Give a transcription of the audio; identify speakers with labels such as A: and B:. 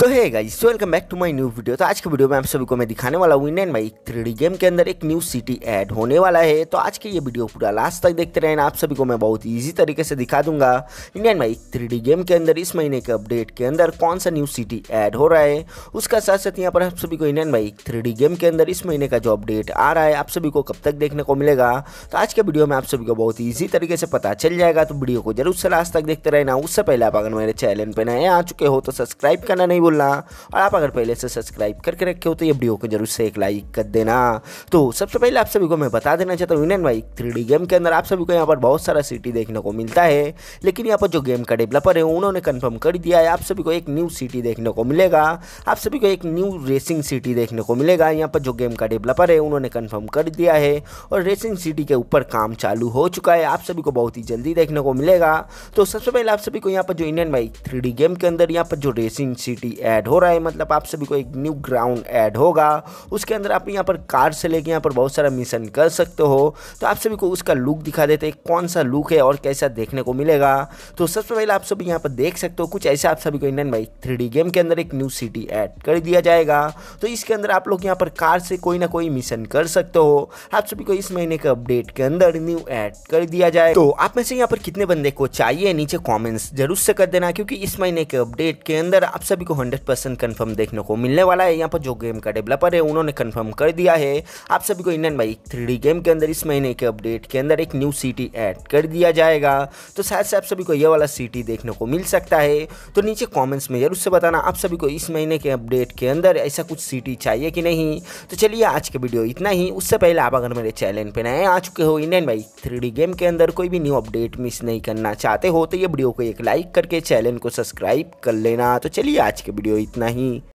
A: तो है guys welcome back to my new video तो आज के वीडियो में आप सभी को मैं दिखाने वाला हूँ इंडियन बाइक थ्री गेम के अंदर एक न्यू सिटी ऐड होने वाला है तो आज के ये वीडियो पूरा लास्ट तक देखते रहना आप सभी को मैं बहुत इजी तरीके से दिखा दूंगा इंडियन बाइक थ्री गेम के अंदर इस महीने के अपडेट के अंदर कौन सा न्यू सिटी ऐड हो रहा है उसका साथ साथ यहाँ पर आप सभी को इंडियन बाइक थ्री गेम के अंदर इस महीने का जो अपडेट आ रहा है आप सभी को कब तक देखने को मिलेगा तो आज के वीडियो में आप सभी को बहुत ईजी तरीके से पता चल जाएगा तो वीडियो को जरूर से लास्ट तक देखते रहना उससे पहले आप अगर मेरे चैनल पर नए आ चुके हो तो सब्सक्राइब करना नहीं भूलना और आप अगर पहले से सब्सक्राइब करके रखे हो तो ये वीडियो को जरूर से एक लाइक कर देना तो सबसे पहले आप सभी को मैं बता देना चाहता हूँ यूनियन बाइक थ्री गेम के अंदर आप सभी को यहाँ पर बहुत सारा सिटी देखने को मिलता है लेकिन यहाँ पर जो गेम का डेवलपर है उन्होंने कन्फर्म कर दिया है आप सभी को एक न्यू सिटी देखने को मिलेगा आप सभी को एक न्यू रेसिंग सिटी देखने को मिलेगा यहाँ पर जो गेम का डेवलपर है उन्होंने कन्फर्म कर दिया है और रेसिंग सिटी के ऊपर काम चालू हो चुका है आप सभी को बहुत ही जल्दी देखने को मिलेगा तो सबसे पहले आप सभी को यहाँ पर जो इंडियन बाइक थ्री गेम के अंदर यहाँ पर जो रेसिंग सिटी ऐड हो रहा है मतलब आप सभी को एक न्यू ग्राउंड ऐड होगा उसके अंदर आप यहाँ पर कार से लेके यहाँ पर बहुत सारा मिशन कर सकते हो तो आप सभी को उसका लुक दिखा देते हैं कौन सा लुक है और कैसा देखने को मिलेगा तो सबसे पहले आप सभी यहाँ पर देख सकते हो कुछ ऐसा आप सभी को इंडियन बाइक थ्री गेम के अंदर एक न्यू सिटी ऐड कर दिया जाएगा तो इसके अंदर आप लोग यहाँ पर कार से कोई ना कोई मिशन कर सकते हो आप सभी को इस महीने के अपडेट के अंदर न्यू ऐड कर दिया जाए तो आप में से यहाँ पर कितने बंदे को चाहिए नीचे कॉमेंट्स जरूर से कर देना क्योंकि इस महीने के अपडेट के अंदर आप सभी को हंड्रेड परसेंट कन्फर्म देखने को मिलने वाला है यहाँ पर जो गेम का डेवलपर है उन्होंने कन्फर्म कर दिया है आप सभी को इंडियन भाई थ्री गेम के अंदर इस महीने के अपडेट के अंदर एक न्यू सिटी ऐड कर दिया जाएगा तो शायद से आप सभी को यह वाला सिटी देखने को मिल सकता है तो नीचे कॉमेंट्स में जरूर से बताना आप सभी को इस महीने के अपडेट के अंदर ऐसा कुछ सिटी चाहिए कि नहीं तो चलिए आज के वीडियो इतना ही उससे पहले आप अगर मेरे चैनल पर नए आ चुके हो इंडियन भाई थ्री गेम के अंदर कोई भी न्यू अपडेट मिस नहीं करना चाहते हो तो ये वीडियो को एक लाइक करके चैनल को सब्सक्राइब कर लेना तो चलिए आज के वीडियो इतना ही